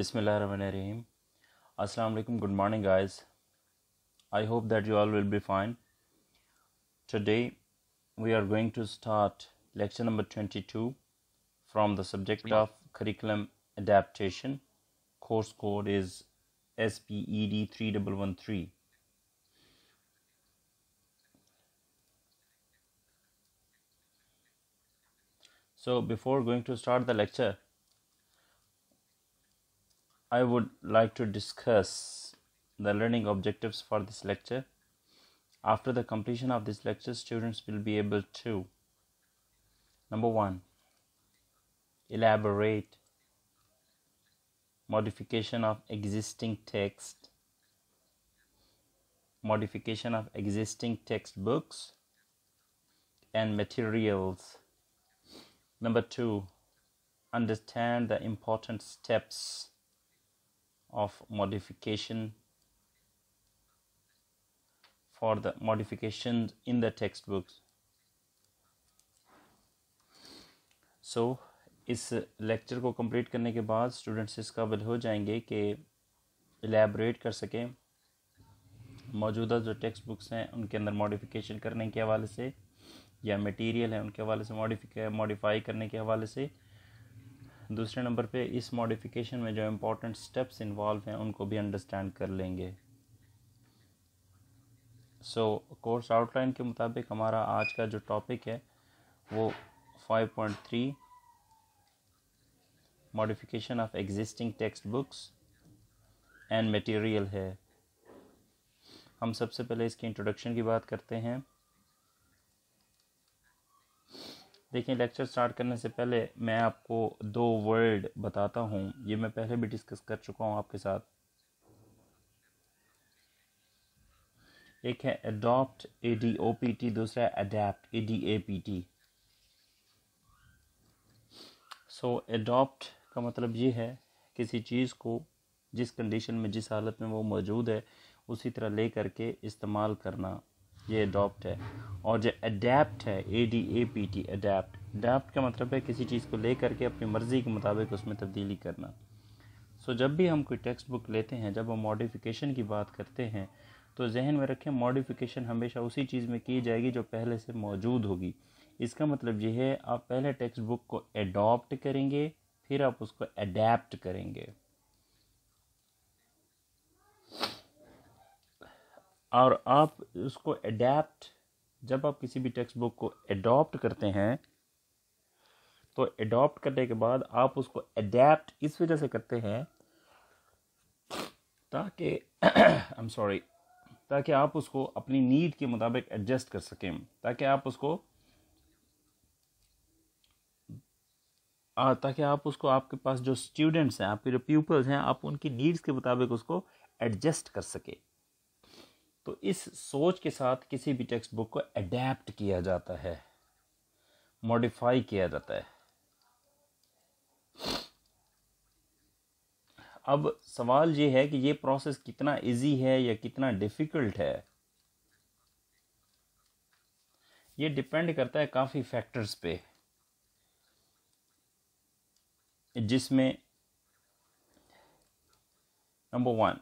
Bismillah r-Rahman ar-Rahim. Assalamu alaikum. Good morning, guys. I hope that you all will be fine. Today, we are going to start lecture number 22 from the subject of curriculum adaptation. Course code is SPED 3113. So, before going to start the lecture, I would like to discuss the learning objectives for this lecture. After the completion of this lecture, students will be able to number one, elaborate modification of existing text, modification of existing textbooks and materials. Number two, understand the important steps of modification for the modifications in the textbooks so so, इस lecture को complete करने के बाद students इस काबिल हो जाएंगे कि एलेबरेट कर सकें मौजूदा जो टेक्स्ट बुक्स हैं उनके अंदर मॉडिफिकेशन करने के हवाले से या मटेरियल है उनके हवाले से मॉडिफिक मॉडिफाई करने के हवाले से दूसरे नंबर पे इस मॉडिफिकेशन में जो इम्पोर्टेंट स्टेप्स इन्वॉल्व हैं उनको भी अंडरस्टैंड कर लेंगे सो कोर्स आउटलाइन के मुताबिक हमारा आज का जो टॉपिक है वो 5.3 modification of existing textbooks and material है हम सबसे पहले इसकी इंट्रोडक्शन की बात करते हैं देखिए लेक्चर स्टार्ट करने से पहले मैं आपको दो वर्ड बताता हूँ ये मैं पहले भी डिस्कस कर चुका हूँ आपके साथ एक है adopt A D O P T दूसरा है adapt A D A P T so adopt का मतलब ये है किसी चीज़ को जिस कंडीशन में जिस हालत में वो मौजूद है उसी तरह ले करके इस्तेमाल करना ये अडॉप्ट है और जो अडेप्ट है A D A P T adapt adapt का मतलब है किसी चीज़ को ले करके अपनी मर्ज़ी के मुताबिक उसमें तब्दीली करना सो so, जब भी हम कोई टेक्स्ट बुक लेते हैं जब हम मॉडिफिकेशन की बात करते हैं तो जहन में रखें मॉडिफिकेशन हमेशा उसी चीज़ में की जाएगी जो पहले से मौजूद होगी इसका मतलब यह है आप पहले टेक्स्ट बुक को एडॉप्ट करेंगे फिर आप उसको अडेप्ट करेंगे और आप उसको एडेप्ट जब आप किसी भी टेक्स्ट बुक को एडॉप्ट करते हैं तो एडॉप्ट करने के बाद आप उसको एडेप्ट इस वजह से करते हैं ताकि आई एम सॉरी ताकि आप उसको अपनी नीड के मुताबिक एडजस्ट कर सकें ताकि आप उसको ताकि आप उसको आपके पास जो स्टूडेंट्स हैं आपके जो पीपल्स हैं आप उनकी नीड्स के मुताबिक उसको एडजस्ट कर सकें तो इस सोच के साथ किसी भी टेक्स्ट बुक को अडेप्ट किया जाता है मॉडिफाई किया जाता है अब सवाल ये है कि ये प्रोसेस कितना इजी है या कितना डिफ़िकल्ट है ये डिपेंड करता है काफ़ी फैक्टर्स पे जिसमें नंबर वन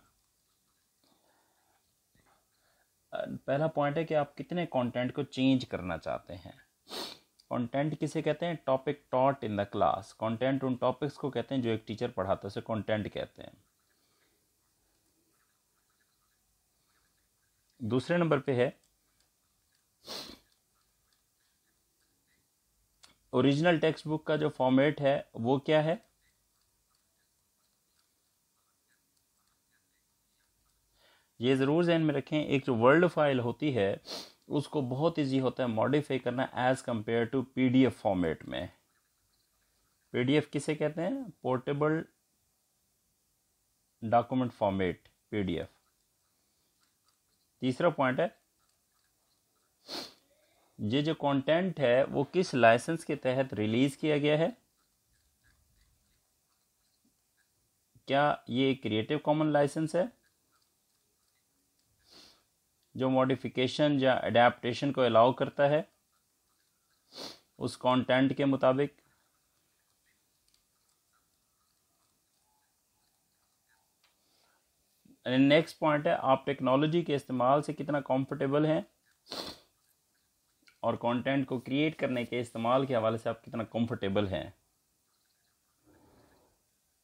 पहला पॉइंट है कि आप कितने कंटेंट को चेंज करना चाहते हैं कंटेंट किसे कहते हैं topic taught in the class content उन टॉपिक्स को कहते हैं जो एक टीचर पढ़ाता है उसे कंटेंट कहते हैं दूसरे नंबर पे है ओरिजिनल टेक्स्ट बुक का जो फॉर्मेट है वो क्या है ये ज़रूर जहन में रखें एक जो वर्ल्ड फाइल होती है उसको बहुत ईजी होता है मॉडिफाई करना as compare to P D F format में पीडीएफ किसे कहते हैं पोर्टेबल डॉक्यूमेंट फॉर्मेट पीडीएफ तीसरा पॉइंट है ये जो कंटेंट है वो किस लाइसेंस के तहत रिलीज़ किया गया है क्या ये क्रिएटिव कॉमन लाइसेंस है जो मॉडिफिकेशन या अडेप्टशन को अलाउ करता है उस कंटेंट के मुताबिक नेक्स्ट पॉइंट है आप टेक्नोलॉजी के इस्तेमाल से कितना कंफर्टेबल हैं और कंटेंट को क्रिएट करने के इस्तेमाल के हवाले से आप कितना कंफर्टेबल हैं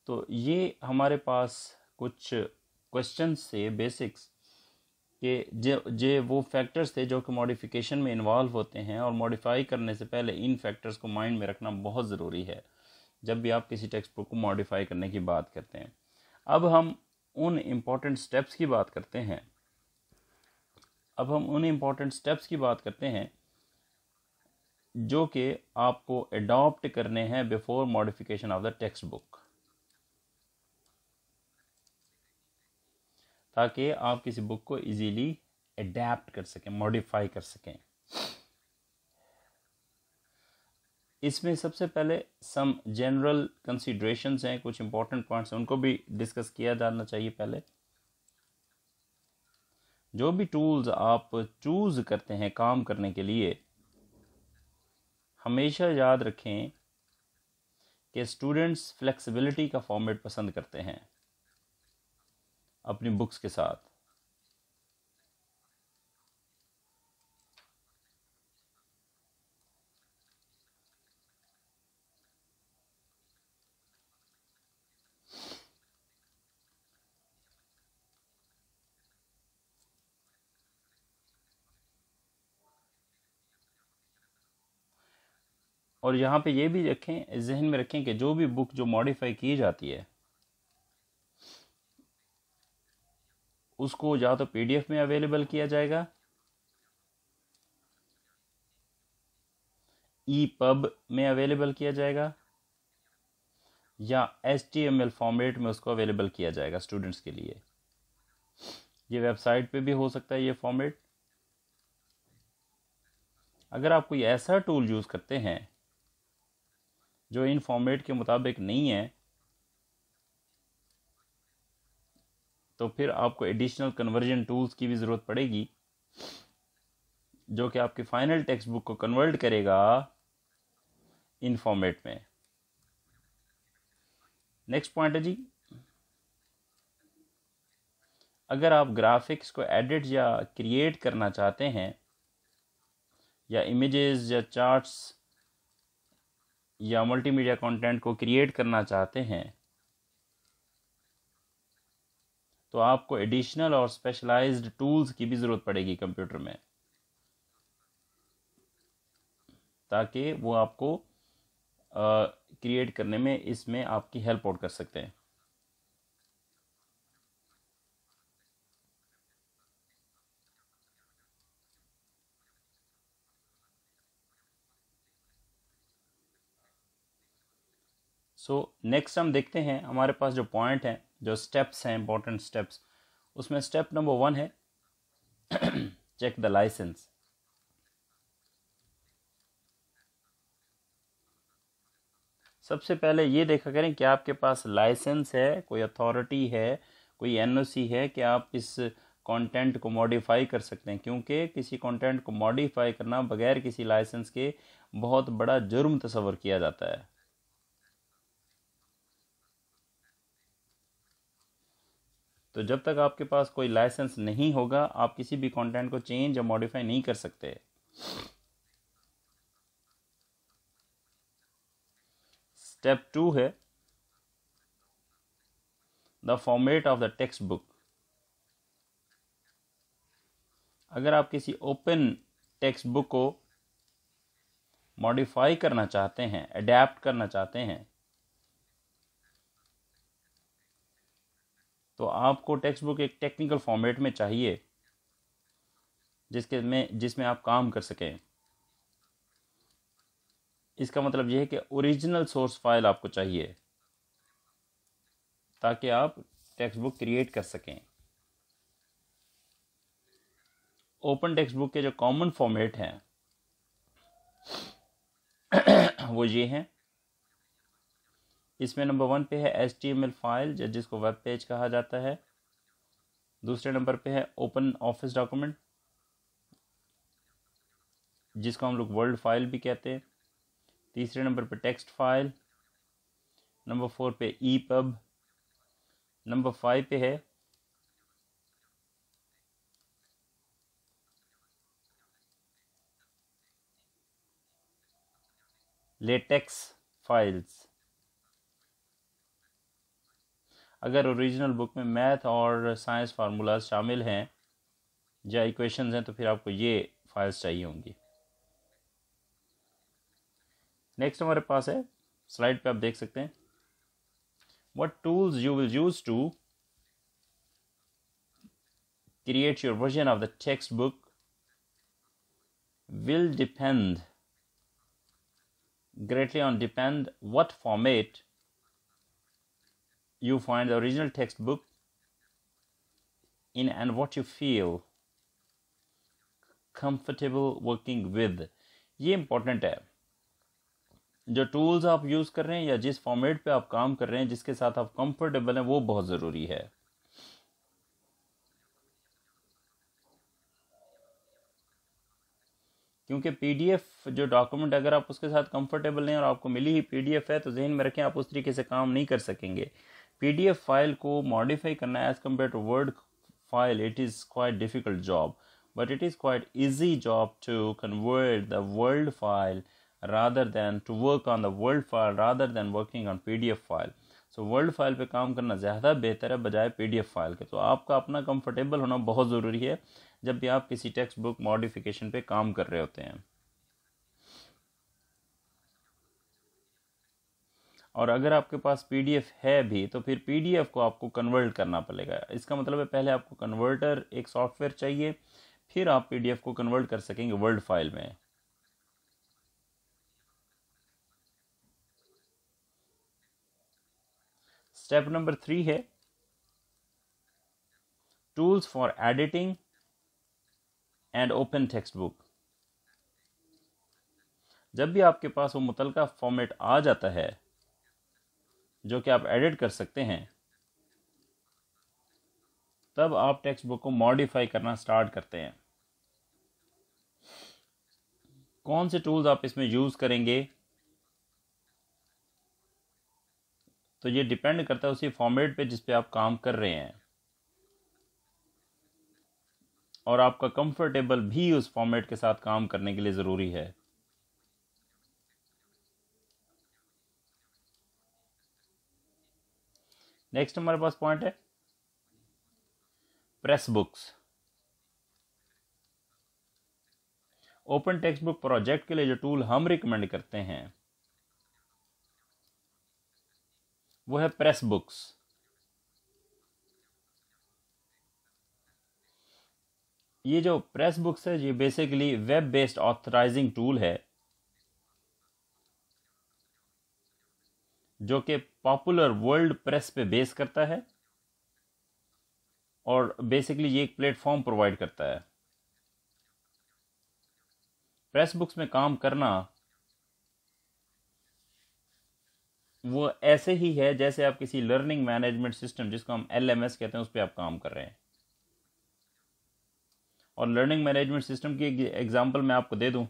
तो ये हमारे पास कुछ क्वेश्चन से बेसिक्स कि जे जे वो फैक्टर्स थे जो कि मॉडिफिकेशन में इन्वॉल्व होते हैं और मॉडिफाई करने से पहले इन फैक्टर्स को माइंड में रखना बहुत ज़रूरी है जब भी आप किसी टेक्स्ट बुक को मॉडिफाई करने की बात करते हैं अब हम उन इम्पॉर्टेंट स्टेप्स की बात करते हैं अब हम उन इम्पॉर्टेंट स्टेप्स की बात करते हैं जो कि आपको एडॉप्ट करने हैं before modification of the textbook ताकि आप किसी बुक को इजीली एडेप्ट कर सकें मॉडिफाई कर सकें इसमें सबसे पहले सम जनरल कंसिड्रेशंस हैं कुछ इंपॉर्टेंट पॉइंट्स हैं उनको भी डिस्कस किया जाना चाहिए पहले जो भी टूल्स आप चूज़ करते हैं काम करने के लिए हमेशा याद रखें कि स्टूडेंट्स फ्लेक्सिबिलिटी का फॉर्मेट पसंद करते हैं अपनी बुक्स के साथ और यहाँ पे ये भी रखें जहन में रखें कि जो भी बुक जो मॉडिफाई की जाती है उसको या तो पीडीएफ में अवेलेबल किया जाएगा ई e पब में अवेलेबल किया जाएगा या H T M L format में उसको अवेलेबल किया जाएगा स्टूडेंट्स के लिए ये वेबसाइट पे भी हो सकता है ये फॉर्मेट अगर आप कोई ऐसा टूल यूज़ करते हैं जो इन फॉर्मेट के मुताबिक नहीं है तो फिर आपको एडिशनल कन्वर्जन टूल्स की भी ज़रूरत पड़ेगी जो कि आपकी फाइनल टेक्स्ट बुक को कन्वर्ट करेगा इन फॉर्मेट में नेक्स्ट पॉइंट है जी अगर आप ग्राफिक्स को एडिट या क्रिएट करना चाहते हैं या इमेजेस या चार्ट्स या मल्टीमीडिया कंटेंट को क्रिएट करना चाहते हैं तो आपको एडिशनल और स्पेशलाइज्ड टूल्स की भी ज़रूरत पड़ेगी कंप्यूटर में ताकि वो आपको क्रिएट करने में इसमें आपकी हेल्प आउट कर सकते हैं सो नेक्स्ट हम देखते हैं हमारे पास जो पॉइंट हैं जो स्टेप्स हैं इंपॉर्टेंट स्टेप्स उसमें स्टेप नंबर वन है चेक द लाइसेंस सबसे पहले ये देखा करें कि आपके पास लाइसेंस है कोई अथॉरिटी है कोई एनओसी है कि आप इस कंटेंट को मॉडिफाई कर सकते हैं क्योंकि किसी कंटेंट को मॉडिफाई करना बगैर किसी लाइसेंस के बहुत बड़ा जुर्म तस्वर किया जाता है तो जब तक आपके पास कोई लाइसेंस नहीं होगा आप किसी भी कंटेंट को चेंज या मॉडिफाई नहीं कर सकते स्टेप टू है the format of the textbook अगर आप किसी ओपन टेक्स्ट बुक को मॉडिफाई करना चाहते हैं अडेप्ट करना चाहते हैं तो आपको टेक्स्ट बुक एक टेक्निकल फॉर्मेट में चाहिए जिसके में जिसमें आप काम कर सकें इसका मतलब यह है कि ओरिजिनल सोर्स फाइल आपको चाहिए ताकि आप टेक्स्ट बुक क्रिएट कर सकें ओपन टेक्स्ट बुक के जो कॉमन फॉर्मेट हैं वो ये हैं इसमें नंबर वन पे है H T M L file जिसको वेब पेज कहा जाता है दूसरे नंबर पे है ओपन ऑफिस डॉक्यूमेंट जिसको हम लोग वर्ल्ड फाइल भी कहते हैं तीसरे नंबर पे टेक्स्ट फाइल नंबर फोर पे ई पब नंबर फाइव पे है लेटेक्स फाइल्स अगर ओरिजिनल बुक में मैथ और साइंस फार्मूलाज शामिल हैं या इक्वेशंस हैं तो फिर आपको ये फाइल्स चाहिए होंगी नेक्स्ट हमारे पास है स्लाइड पे आप देख सकते हैं what tools you will use to create your version of the textbook will depend greatly on depend what format you find the original textbook in and what you feel comfortable working with ये important है जो tools आप use कर रहे हैं या जिस format पे आप काम कर रहे हैं जिसके साथ आप कंफर्टेबल हैं वो बहुत ज़रूरी है क्योंकि पीडीएफ जो डॉक्यूमेंट अगर आप उसके साथ कंफर्टेबल हैं और आपको मिली ही पीडीएफ है तो जहन में रखें आप उस तरीके से काम नहीं कर सकेंगे पी फाइल को मॉडिफाई करना as compare to word file it is quite difficult job but it is quite easy job to convert the word file rather than to work on the word file rather than working on P file so word file पे काम करना ज़्यादा बेहतर है बजाय P file के तो आपका अपना कंफर्टेबल होना बहुत ज़रूरी है जब भी आप किसी टेक्स्ट बुक मॉडिफिकेशन पे काम कर रहे होते हैं और अगर आपके पास पी है भी तो फिर पी को आपको कन्वर्ट करना पड़ेगा इसका मतलब है पहले आपको कन्वर्टर एक सॉफ्टवेयर चाहिए फिर आप पी को कन्वर्ट कर सकेंगे वर्ड फाइल में स्टेप नंबर थ्री है tools for editing and open textbook जब भी आपके पास वो मुतलका फॉर्मेट आ जाता है जो कि आप एडिट कर सकते हैं तब आप टेक्स्ट बुक को मॉडिफाई करना स्टार्ट करते हैं कौन से टूल्स आप इसमें यूज़ करेंगे तो ये डिपेंड करता है उसी फॉर्मेट पे जिस पे आप काम कर रहे हैं और आपका कंफर्टेबल भी उस फॉर्मेट के साथ काम करने के लिए ज़रूरी है नेक्स्ट हमारे पास पॉइंट है Pressbooks open textbook project के लिए जो टूल हम रिकमेंड करते हैं वो है प्रेस बुक्स ये जो प्रेस बुक्स है ये basically web based authorising tool है जो कि पॉपुलर वर्ल्ड प्रेस पे बेस करता है और बेसिकली ये एक प्लेटफॉर्म प्रोवाइड करता है प्रेस बुक्स में काम करना वो ऐसे ही है जैसे आप किसी लर्निंग मैनेजमेंट सिस्टम जिसको हम एल कहते हैं उस पर आप काम कर रहे हैं और लर्निंग मैनेजमेंट सिस्टम की एग्जांपल मैं आपको दे दूं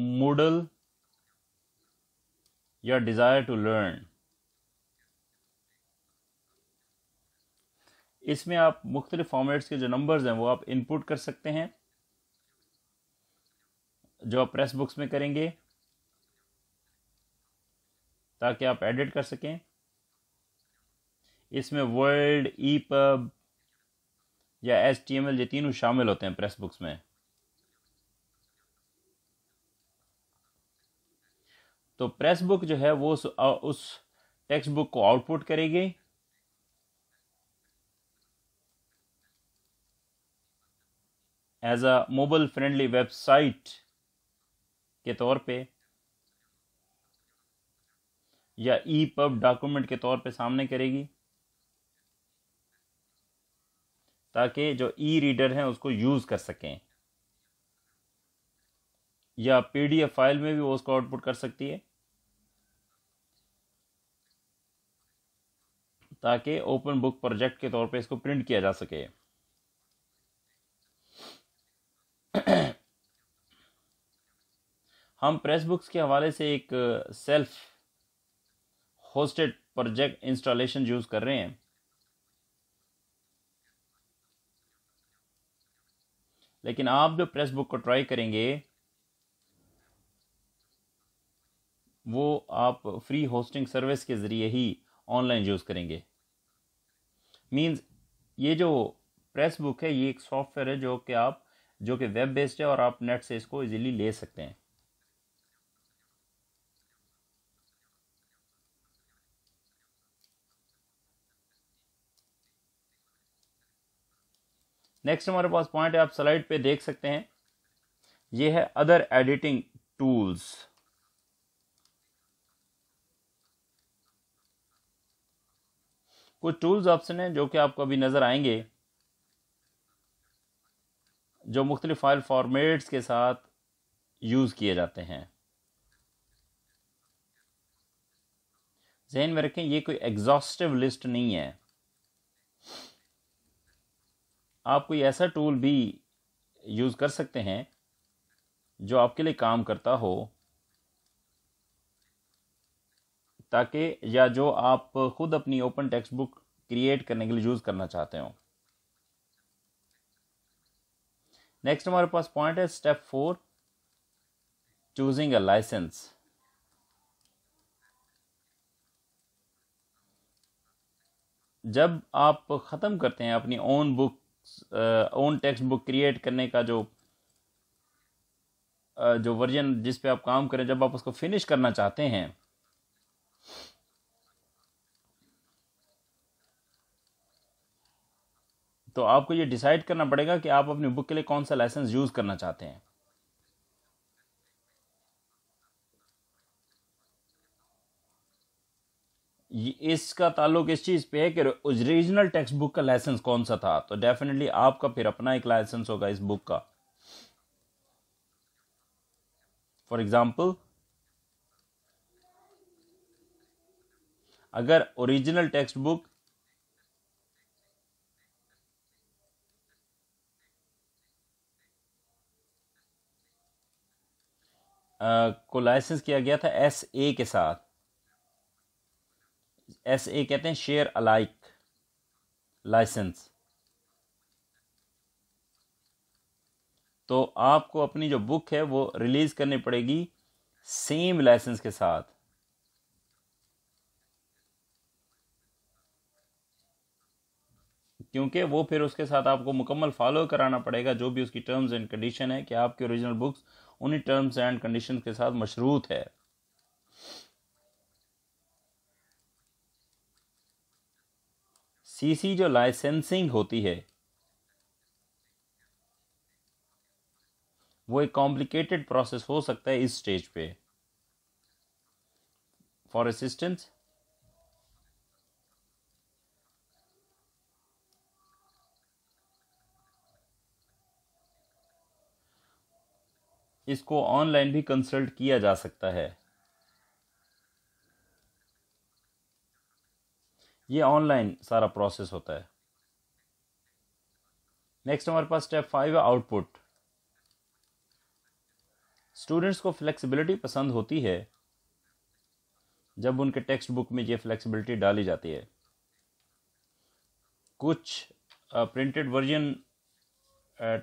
मूडल या डिज़ायर टू लर्न इसमें आप मुख्तलिफ फॉर्मेट्स के जो नंबर्स हैं वो आप इनपुट कर सकते हैं जो आप प्रेस बुक्स में करेंगे ताकि आप एडिट कर सकें इसमें वर्ल्ड ई पब या एस टी एम एल ये तीनों शामिल होते हैं प्रेस बुक्स में तो प्रेस बुक जो है वो उस टेक्स्ट बुक को आउटपुट करेगी as a mobile friendly website के तौर पे या ई पब डॉक्यूमेंट के तौर पे सामने करेगी ताकि जो ई रीडर हैं उसको यूज़ कर सकें या पीडीएफ फाइल में भी वो उसको आउटपुट कर सकती है ताकि ओपन बुक प्रोजेक्ट के तौर पे इसको प्रिंट किया जा सके हम प्रेस बुक्स के हवाले से एक self hosted project installation use कर रहे हैं लेकिन आप जो प्रेस बुक को ट्राई करेंगे वो आप फ्री होस्टिंग सर्विस के ज़रिए ही ऑनलाइन यूज़ करेंगे मीन्स ये जो प्रेस बुक है ये एक सॉफ्टवेयर है जो कि आप जो कि वेब बेस्ड है और आप नेट से इसको इजीली ले सकते हैं नेक्स्ट हमारे पास पॉइंट है आप स्लाइड पे देख सकते हैं ये है अदर एडिटिंग टूल्स कुछ टूल्स ऑप्शन हैं जो कि आपको अभी नज़र आएंगे जो मुख्तलि फाइल फॉर्मेट्स के साथ यूज़ किए जाते हैं जहन में रखें ये कोई एग्जॉस्टिव लिस्ट नहीं है आप कोई ऐसा टूल भी यूज़ कर सकते हैं जो आपके लिए काम करता हो ताकि या जो आप खुद अपनी ओपन टेक्स्ट बुक क्रिएट करने के लिए यूज़ करना चाहते हो नेक्स्ट हमारे पास पॉइंट है step four choosing a licence जब आप ख़त्म करते हैं अपनी own book own textbook create करने का जो जो वर्जन जिस पे आप काम करें जब आप उसको फिनिश करना चाहते हैं तो आपको ये डिसाइड करना पड़ेगा कि आप अपनी बुक के लिए कौन सा लाइसेंस यूज़ करना चाहते हैं इसका ताल्लुक इस चीज़ पे है कि ओरिजिनल टेक्स्ट बुक का लाइसेंस कौन सा था तो डेफिनेटली आपका फिर अपना एक लाइसेंस होगा इस बुक का फॉर एग्जाम्पल अगर ओरिजिनल टेक्स्ट बुक को लाइसेंस किया गया था एस ए के साथ एस ए कहते हैं शेयर अलाइक लाइसेंस तो आपको अपनी जो बुक है वो रिलीज करनी पड़ेगी सेम लाइसेंस के साथ क्योंकि वो फिर उसके साथ आपको मुकम्मल फॉलो कराना पड़ेगा जो भी उसकी टर्म्स एंड कंडीशन है कि आपकी ओरिजिनल बुक्स उन्हीं टर्म्स एंड कंडीशन के साथ मशरूत है सीसी जो लाइसेंसिंग होती है वो एक कॉम्प्लिकेटेड प्रोसेस हो सकता है इस स्टेज पे फॉर असिस्टेंस इसको ऑनलाइन भी कंसल्ट किया जा सकता है ये ऑनलाइन सारा प्रोसेस होता है नेक्स्ट हमारे पास स्टेप फाइव है आउटपुट स्टूडेंट्स को फ्लेक्सिबिलिटी पसंद होती है जब उनके टेक्स्ट बुक में ये फ्लेक्सिबिलिटी डाली जाती है कुछ प्रिंटेड वर्जन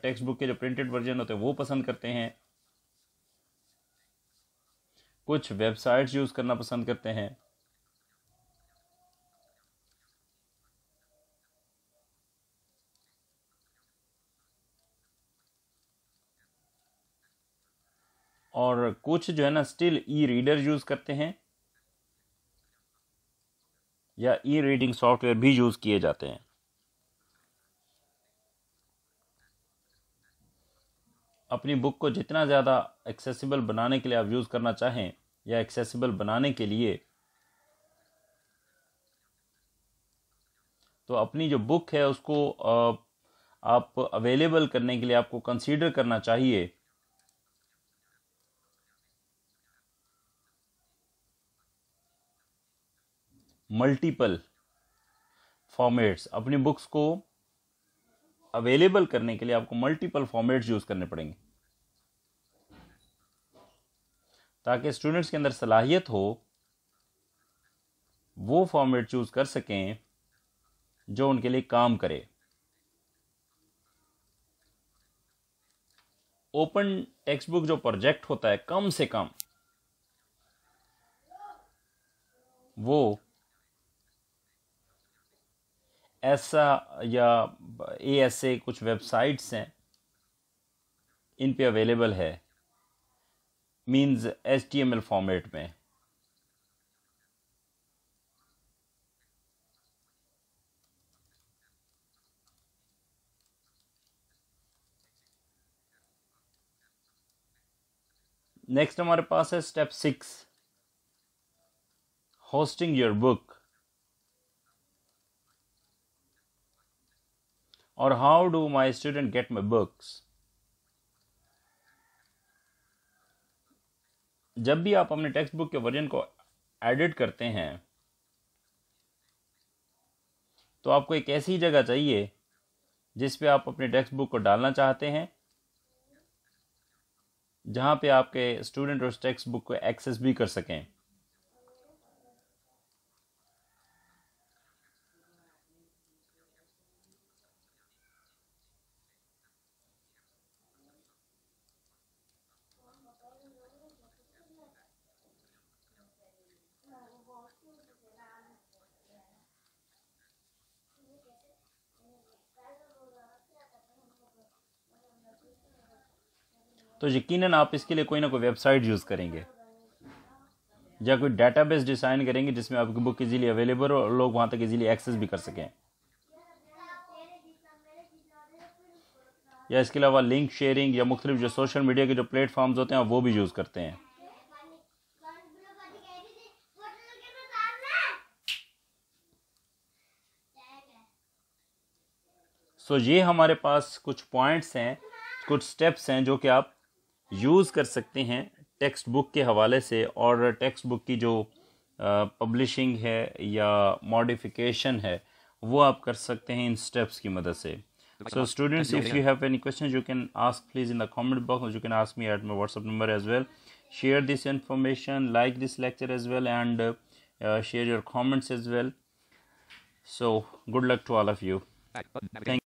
टेक्स्ट बुक के जो प्रिंटेड वर्जन होते हैं वो पसंद करते हैं कुछ वेबसाइट्स यूज़ करना पसंद करते हैं और कुछ जो है ना स्टिल ई रीडर यूज़ करते हैं या ई रीडिंग सॉफ्टवेयर भी यूज़ किए जाते हैं अपनी बुक को जितना ज़्यादा एक्सेसिबल बनाने के लिए आप यूज़ करना चाहें या एक्सेसिबल बनाने के लिए तो अपनी जो बुक है उसको आप अवेलेबल करने के लिए आपको कंसीडर करना चाहिए मल्टीपल फॉर्मेट्स अपनी बुक्स को अवेलेबल करने के लिए आपको मल्टीपल फॉर्मेट्स यूज करने पड़ेंगे ताकि स्टूडेंट्स के अंदर सलाहियत हो वो फॉर्मेट चूज कर सकें जो उनके लिए काम करे ओपन टेक्स्ट बुक जो प्रोजेक्ट होता है कम से कम वो ऐसा या ए ऐसे कुछ वेबसाइट्स हैं इन पे अवेलेबल है means H T M L format में नेक्स्ट हमारे पास है step six hosting your book or how do my student get my books जब भी आप अपने टेक्स्ट बुक के वर्जन को एडिट करते हैं तो आपको एक ऐसी जगह चाहिए जिस पे आप अपने टेक्स्ट बुक को डालना चाहते हैं जहाँ पे आपके स्टूडेंट उस टेक्स्ट बुक को एक्सेस भी कर सकें तो यकीनन आप इसके लिए कोई ना कोई वेबसाइट यूज़ करेंगे या कोई डेटाबेस डिज़ाइन करेंगे जिसमें आपकी बुक इजीली अवेलेबल हो और लोग वहाँ तक इजीली एक्सेस भी कर सकें या इसके अलावा लिंक शेयरिंग या मुख्तलिफ जो सोशल मीडिया के जो प्लेटफॉर्म्स होते हैं वो भी यूज़ करते हैं सो so, ये हमारे पास कुछ पॉइंट्स हैं कुछ स्टेप्स हैं जो कि आप यूज़ कर सकते हैं टेक्स्ट बुक के हवाले से और टेक्स्ट बुक की जो पब्लिशिंग है या मॉडिफिकेशन है वो आप कर सकते हैं इन स्टेप्स की मदद से so students if you have any question you can ask please in the comment box you can ask me at my WhatsApp number as well share this information like this lecture as well and share your comments as well so good luck to all of you thank